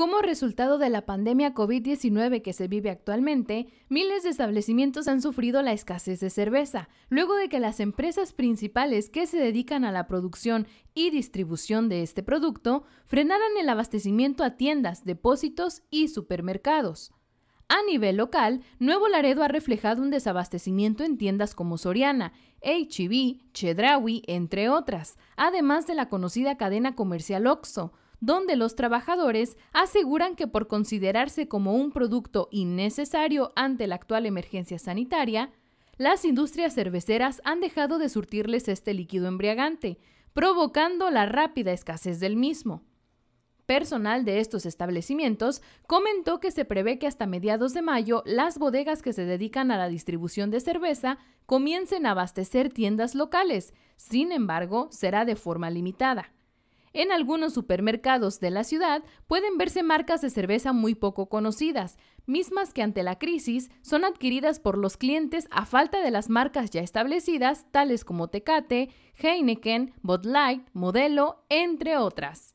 Como resultado de la pandemia COVID-19 que se vive actualmente, miles de establecimientos han sufrido la escasez de cerveza, luego de que las empresas principales que se dedican a la producción y distribución de este producto frenaran el abastecimiento a tiendas, depósitos y supermercados. A nivel local, Nuevo Laredo ha reflejado un desabastecimiento en tiendas como Soriana, HB, e Chedrawi, entre otras, además de la conocida cadena comercial OXO, donde los trabajadores aseguran que por considerarse como un producto innecesario ante la actual emergencia sanitaria, las industrias cerveceras han dejado de surtirles este líquido embriagante, provocando la rápida escasez del mismo. Personal de estos establecimientos comentó que se prevé que hasta mediados de mayo las bodegas que se dedican a la distribución de cerveza comiencen a abastecer tiendas locales, sin embargo, será de forma limitada. En algunos supermercados de la ciudad pueden verse marcas de cerveza muy poco conocidas, mismas que ante la crisis son adquiridas por los clientes a falta de las marcas ya establecidas, tales como Tecate, Heineken, Bud Light, Modelo, entre otras.